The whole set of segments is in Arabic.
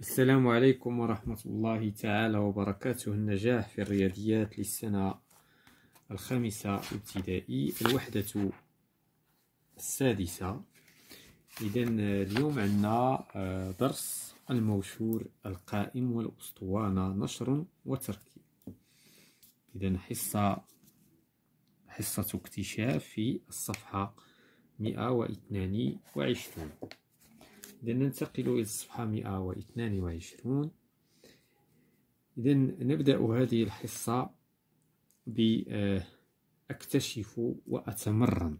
السلام عليكم ورحمة الله تعالى وبركاته النجاح في الرياضيات للسنة الخامسة ابتدائي الوحدة السادسة إذا اليوم عندنا آه، درس الموشور القائم والأسطوانة نشر وتركيب إذا حصة حصة اكتشاف في الصفحة مئة وعشرون إذا ننتقل إلى الصفحة 122 إذا نبدأ هذه الحصة بأكتشف آه، وأتمرن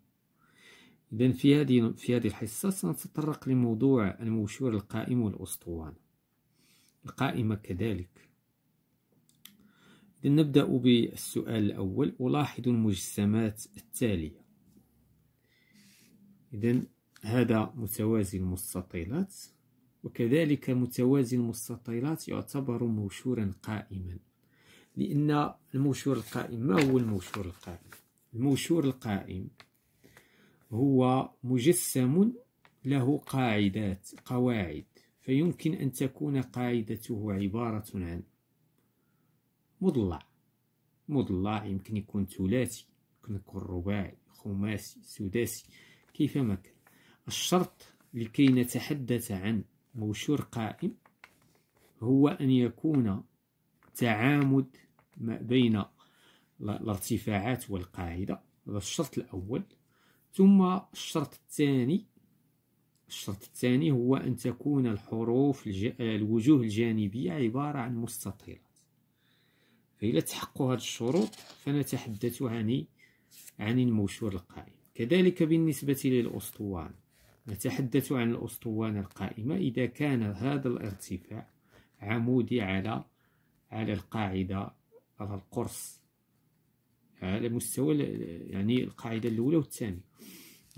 إذا في هذه في هذه الحصة سنتطرق لموضوع الموشور القائم والأسطوانة القائمة كذلك إذا نبدأ بالسؤال الأول ألاحظ المجسمات التالية إذا هذا متوازي المستطيلات وكذلك متوازي المستطيلات يعتبر موشورا قائما لأن الموشور القائم ما هو الموشور القائم؟ الموشور القائم هو مجسم له قاعدات قواعد فيمكن أن تكون قاعدته عبارة عن مضلع مضلع يمكن يكون ثلاثي يمكن يكون رباعي خماسي سداسي كيفما كان الشرط لكي نتحدث عن موشور قائم هو أن يكون تعامد ما بين الارتفاعات والقاعدة هذا الشرط الأول ثم الشرط الثاني الشرط الثاني هو أن تكون الحروف الج... الوجوه الجانبية عبارة عن مستطيلات فإذا تحققوا هذه الشروط فنتحدث عن إيه؟ عن الموشور القائم كذلك بالنسبة للأسطوانة نتحدث عن الأسطوانة القائمة إذا كان هذا الارتفاع عمودي على على القاعدة على القرص على مستوى يعني القاعدة الأولى والثانية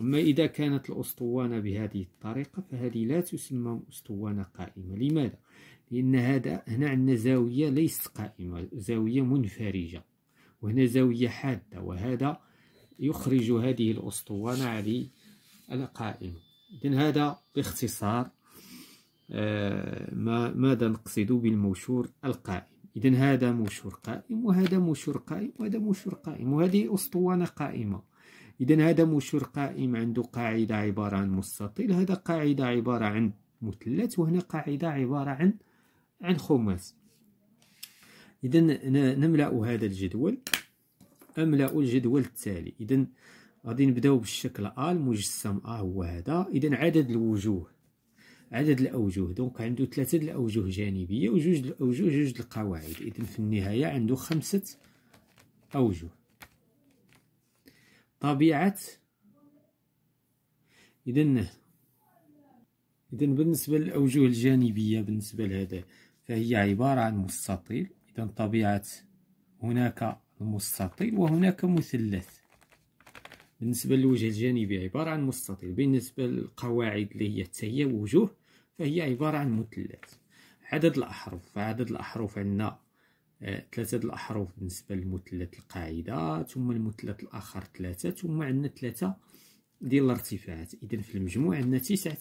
أما إذا كانت الأسطوانة بهذه الطريقة فهذه لا تسمى أسطوانة قائمة لماذا؟ لأن هذا هنا عندنا زاوية ليست قائمة زاوية منفرجة وهنا زاوية حادة وهذا يخرج هذه الأسطوانة على القائمة آه، إذن هذا باختصار ماذا نقصد بالمشور القائم إذا هذا مشور قائم وهذا مشور قائم وهذا مشور قائم وهذه أسطوانة قائمة إذا هذا مشور قائم عنده قاعدة عبارة عن مستطيل هذا قاعدة عبارة عن مثلث وهنا قاعدة عبارة عن عن خماس إذا نملأ هذا الجدول أملأ الجدول التالي إذا غادي نبداو بالشكل ا المجسم ا هو هذا اذا عدد الوجوه عدد الاوجه دونك عنده ثلاثه الاوجه جانبيه وجوج الاوجه جوج القواعد اذا في النهايه عنده خمسه اوجه طبيعه اذا اذا بالنسبه للاوجه الجانبيه بالنسبه لهذا فهي عباره عن مستطيل اذا طبيعه هناك المستطيل وهناك مثلث بالنسبة للوجه الجانبي عبارة عن مستطيل بالنسبة للقواعد اللي هي حتى هي وجوه فهي عبارة عن مثلث عدد الأحرف فعدد الأحرف عندنا آه، ثلاثة الأحرف بالنسبة للمثلث القاعدة ثم المثلث الآخر ثلاثة ثم عندنا ثلاثة ديال الارتفاعات إذا في المجموع عندنا تسعة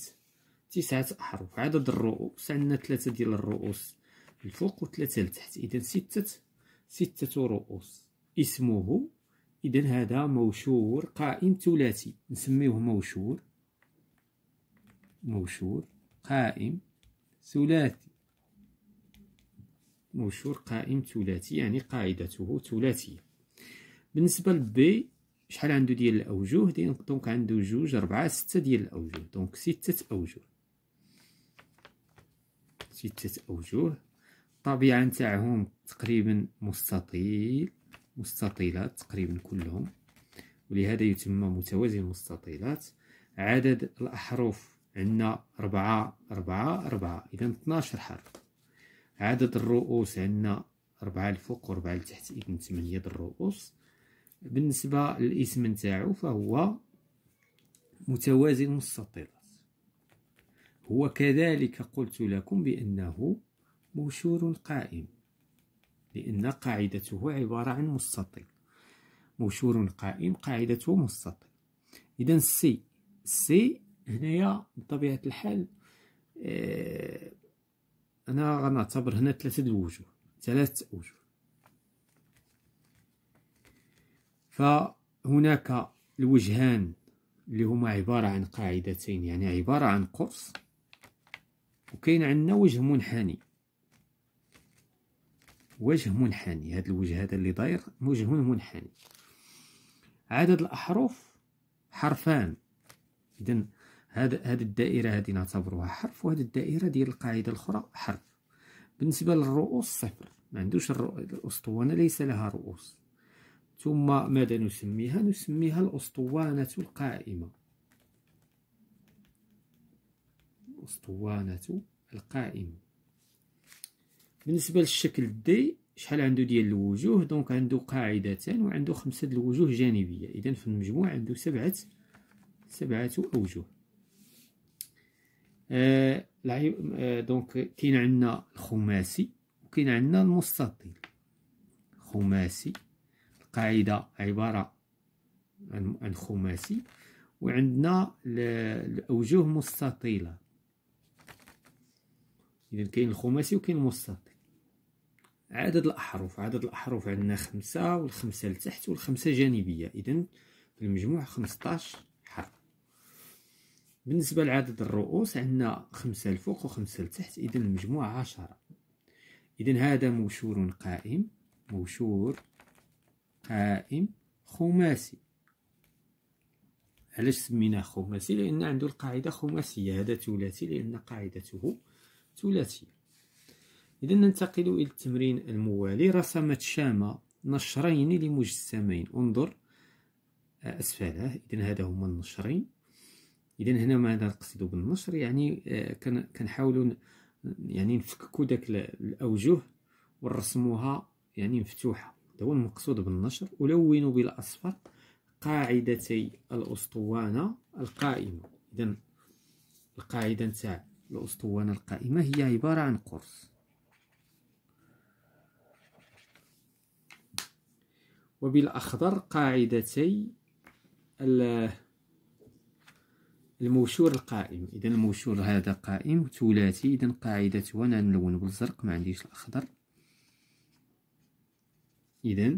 تسعة أحرف عدد الرؤوس عندنا ثلاثة ديال الرؤوس الفوق وثلاثة لتحت إذا ستة ستة رؤوس اسمه إذا هذا موشور قائم ثلاثي نسميوه موشور موشور قائم ثلاثي موشور قائم ثلاثي يعني قاعدته ثلاثية بالنسبة لبي شحال عنده ديال الأوجه دونك عنده جوج ربعة ستة ديال الأوجه دونك ستة أوجه ستة أوجه الطبيعة نتاعهم تقريبا مستطيل مستطيلات تقريبا كلهم ولهذا يتم متوازي المستطيلات عدد الأحرف عندنا ربعة ربعة ربعة إذا 12 حرف عدد الرؤوس عندنا ربعة الفوق و4 لتحت إذا 8 الرؤوس بالنسبة للاسم نتاعو فهو متوازي المستطيلات هو كذلك قلت لكم بأنه مشور قائم لأن قاعدته عبارة عن مستطيل موشور قائم قاعدته مستطيل إذا سي سي هنايا بطبيعة الحال آه، أنا غنعتبر هنا ثلاثة الوجوه ثلاثة وجوه فهناك الوجهان اللي هما عبارة عن قاعدتين يعني عبارة عن قرص وكاين عندنا وجه منحني وجه منحني هذا الوجه هذا اللي داير وجه منحني عدد الأحرف حرفان إذا هذا هذه الدائرة هذه نعتبروها حرف وهذه الدائرة ديال القاعدة الأخرى حرف بالنسبة للرؤوس صفر ما عندوش الأسطوانة ليس لها رؤوس ثم ماذا نسميها نسميها الأسطوانة القائمة الأسطوانة القائمة بالنسبه للشكل دي شحال عنده ديال الوجوه دونك عنده قاعدتان وعنده خمسه د الوجوه جانبيه اذا في المجموع عنده سبعه سبعه اوجه آه آه دونك كاين عندنا الخماسي وكاين عندنا المستطيل خماسي القاعده عباره عن, عن خماسي وعندنا الاوجه مستطيله اذا كاين الخماسي وكاين المستطيل عدد الأحرف عدد الأحرف عندنا خمسة والخمسة لتحت والخمسة جانبية إذا في المجموع خمسطاش حرف بالنسبة لعدد الرؤوس عندنا خمسة الفوق وخمسة لتحت إذا المجموع عشرة إذا هذا موشور قائم موشور قائم خماسي علاش سميناه خماسي لأن عنده القاعدة خماسية هذا ثلاثي لأن قاعدته ثلاثية إذا ننتقل إلى التمرين الموالي رسمت شامة نشرين لمجسمين انظر آه، أسفله إذا هذا هما النشرين إذا هنا ماذا نقصد بالنشر يعني آه، كنحاول يعني نفككو داك الأوجه ونرسموها يعني مفتوحة هذا هو المقصود بالنشر ألون بالأصفر قاعدتي الأسطوانة القائمة إذا القاعدة نتاع الأسطوانة القائمة هي عبارة عن قرص وبالأخضر قاعدتي الموشور القائم إذا الموشور هذا قائم ثلاثي إذا قاعدته أنا نلون بالزرق ما عنديش الأخضر إذا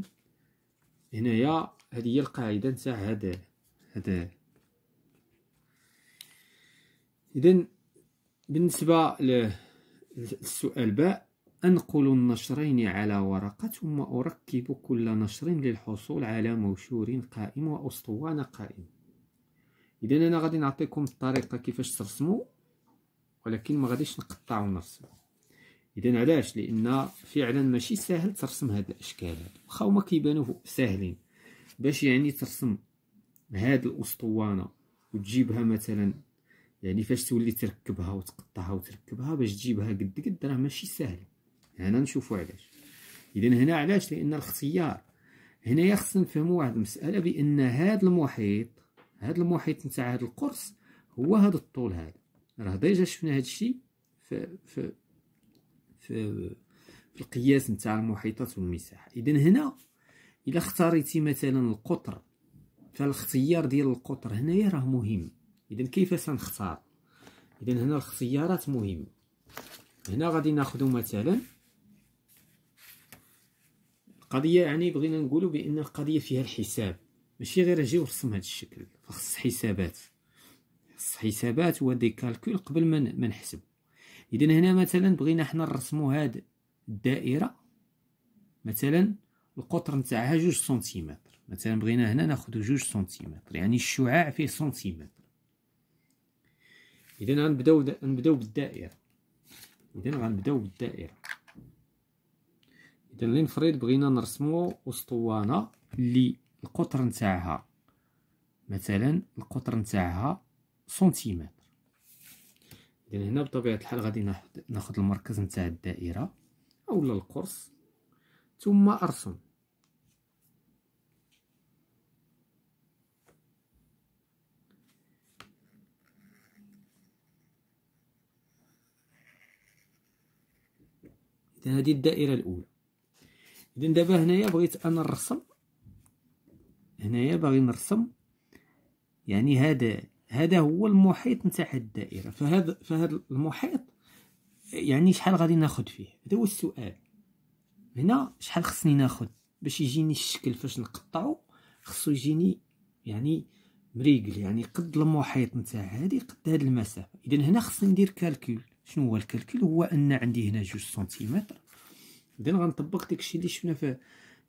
هنايا هذه هي القاعدة نتاع هذا هذا إذا بالنسبة للسؤال باء أنقل النشرين على ورقة ثم أركب كل نشر للحصول على موشور قائم وأسطوانة قائمة إذا أنا غادي نعطيكم الطريقة كيفاش ترسموا ولكن ما غاديش نقطع ونرسم إذا علاش لأن فعلا ماشي ساهل ترسم هاد الأشكال هادو واخا هما كيبانو ساهلين باش يعني ترسم هاد الأسطوانة وتجيبها مثلا يعني فاش تولي تركبها وتقطعها وتركبها باش تجيبها قد قد راه ماشي ساهل هنا نشوفوا علاش اذا هنا علاش لان الاختيار هنايا خصنا نفهموا واحد المساله بان هذا المحيط هذا المحيط نتاع هذا القرص هو هذا الطول هذا راه ديجا شفنا هذا الشيء في في في في القياس نتاع المحيطات والمساحه اذا هنا الا اختاريتي مثلا القطر فالاختيار ديال القطر هنايا راه مهم اذا كيف سنختار اذا هنا الاختيارات مهمه هنا غادي ناخذ مثلا القضيه يعني بغينا نقولوا بان القضيه فيها الحساب ماشي غير اجي ورسم هذا الشكل خص حسابات خص حسابات ودي كالكول قبل ما من نحسب اذا هنا مثلا بغينا حنا نرسموا هاد الدائره مثلا القطر نتاعها جوج سنتيمتر مثلا بغينا هنا ناخذ جوج سنتيمتر يعني الشعاع فيه سنتيمتر اذا غنبداو نبداو بالدائره اذا غنبداو بالدائره اذا لنفرض بغينا نرسمو اسطوانه اللي القطر نتاعها مثلا القطر نتاعها سنتيمتر اذا هنا بطبيعه الحال غادي ناخذ المركز نتاع الدائره اولا القرص ثم ارسم هذه الدائرة الأولى اذا دابا هنايا بغيت انا نرسم هنايا باغي نرسم يعني هذا هذا هو المحيط نتاع الدائره فهاد فهذا المحيط يعني شحال غادي ناخد فيه هذا هو السؤال هنا شحال خصني ناخد باش يجيني الشكل فاش نقطعو خصو يجيني يعني مريقل يعني قد المحيط نتاع هادي قد هاد المسافه اذا هنا خصني ندير كالكول شنو هو الكالكول هو ان عندي هنا جوج سنتيمتر اذا غنطبق داكشي اللي شفنا في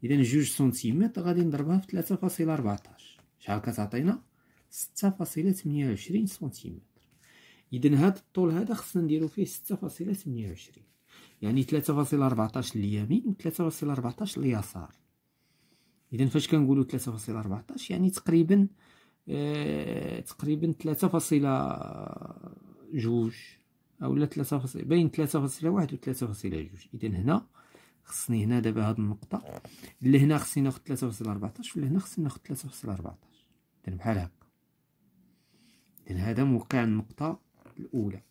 اذا جوج سنتيمتر غادي نضربها في ثلاثة فاصلة أرباطاش شحال كتعطينا ستة فاصلة ثمانية وعشرين سنتيمتر اذا هاد الطول هذا خصنا نديرو فيه ستة فاصلة ثمانية وعشرين يعني ثلاثة فاصلة أرباطاش لليمين وثلاثة فاصلة أرباطاش لليسار اذا فاش كنقولو ثلاثة فاصلة أرباطاش يعني تقريبا أه تقريبا ثلاثة فاصلة جوج أولا ثلاثة فاصلة بين ثلاثة فاصلة واحد وثلاثة فاصلة جوج اذا هنا خصني هنا دابا هاد النقطه هنا خصني ناخد ربعتاش واللي هنا خصني ناخد ربعتاش اذا بحال هكا اذا هذا موقع النقطه الاولى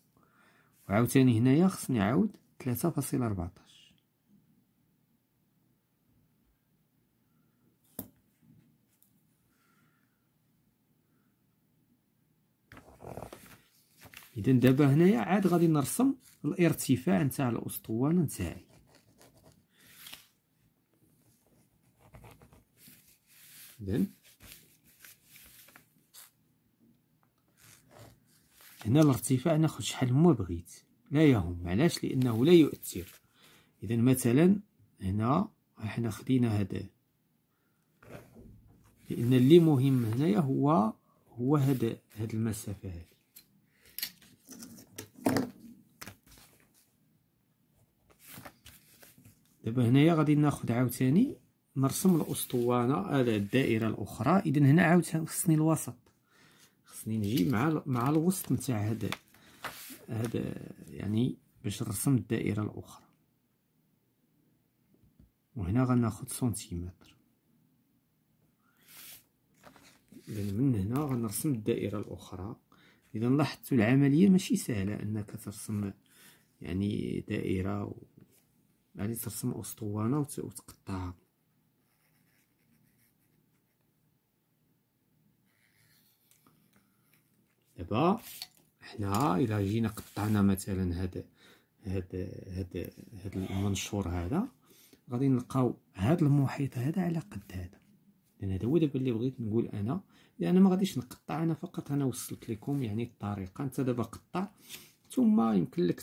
وعاوتاني هنايا خصني عاود ربعتاش اذا دابا هنايا عاد غادي نرسم الارتفاع نتاع الاسطوانه نتاعي then هنا الارتفاع ناخذ شحال ما بغيت لا يهم علاش لأنه لا يؤثر إذا مثلا هنا احنا خدينا هذا لأن اللي مهم هنايا هو هو هذا هاد المسافة هذه دابا هنايا غادي ناخذ عاوتاني نرسم الاسطوانه على الدائره الاخرى اذا هنا عاود خصني الوسط خصني نجي مع مع الوسط نتاع هذا هذا يعني باش نرسم الدائره الاخرى وهنا غناخد سنتيمتر اذا من هنا غنرسم الدائره الاخرى اذا لاحظتوا العمليه ماشي سهله انك ترسم يعني دائره و... يعني ترسم اسطوانه وتقطعها دابا حنا الى جينا قطعنا مثلا هاد هاد هاد هاد المنشور هذا غادي نلقاو هاد المحيط هذا على قد هذا لان هذا هو دابا اللي بغيت نقول انا لان يعني ما غاديش نقطع انا فقط انا وصلت لكم يعني الطريقه انت دابا قطع ثم يمكن لك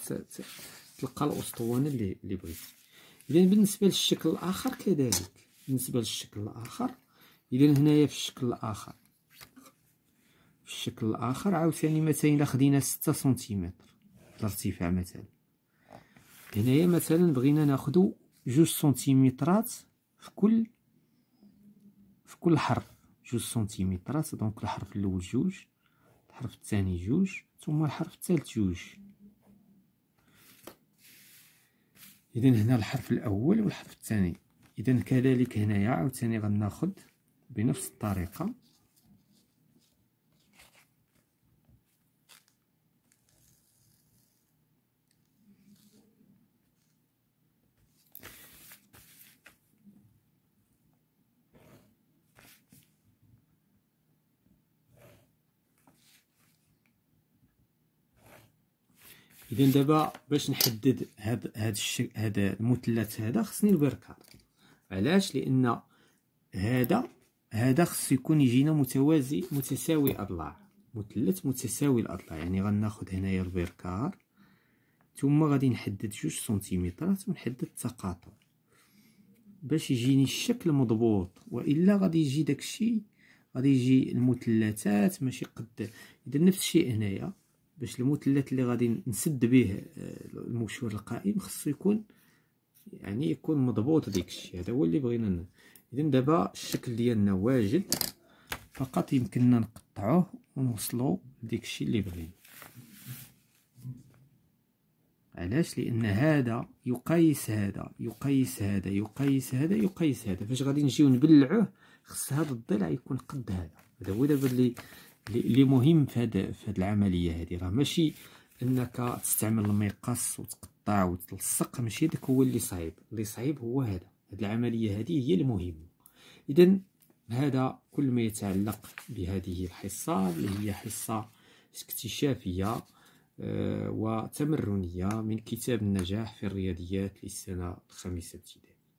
تلقى الاسطوانه اللي اللي بغيتي اذا بالنسبه للشكل الاخر كذلك بالنسبه للشكل الاخر اذا هنايا في الشكل الاخر الشكل الاخر عاوتاني مثلا الا خدينا 6 سنتيمتر الارتفاع مثلا هنايا مثلا بغينا ناخدو جوج سنتيمترات في كل في كل حرف جوج سنتيمترات دونك الحرف الاول جوج الحرف الثاني جوج ثم الحرف الثالث جوج اذا هنا الحرف الاول والحرف الثاني اذا كذلك هنايا عاوتاني غناخذ بنفس الطريقه اذا دابا باش نحدد هاد هاد الشك المثلث هذا خصني البركار علاش لان هذا هذا خصو يكون يجينا متوازي متساوي الاضلاع مثلث متساوي الاضلاع يعني غناخد هنايا البركار ثم غادي نحدد جوج سنتيمترات ونحدد التقاطع باش يجيني الشكل مضبوط والا غادي يجي داكشي غادي يجي المثلثات ماشي قد اذا نفس الشيء هنايا باش المثلث اللي غادي نسد به آه، المشور القائم خصو يكون يعني يكون مضبوط ديك الشيء هذا هو اللي بغينا اذا دابا الشكل ديالنا واجد فقط يمكننا نقطعوه ونوصلو لديك الشيء اللي بغينا علاش لان هذا يقيس هذا يقيس هذا يقيس هذا يقيس هذا فاش غادي نجيو نبلعوه خص هذا الضلع يكون قد هذا هذا هو دابا اللي اللي مهم في هذه في العمليه هذه راه ماشي انك تستعمل المقص وتقطع وتلصق ماشي هذاك هو اللي صعيب اللي صعيب هو هذا هذه العمليه هذه هي المهمه اذا هذا كل ما يتعلق بهذه الحصه اللي هي حصه اكتشافيه آه، وتمرنيه من كتاب النجاح في الرياضيات للسنه الخامسه ابتدائي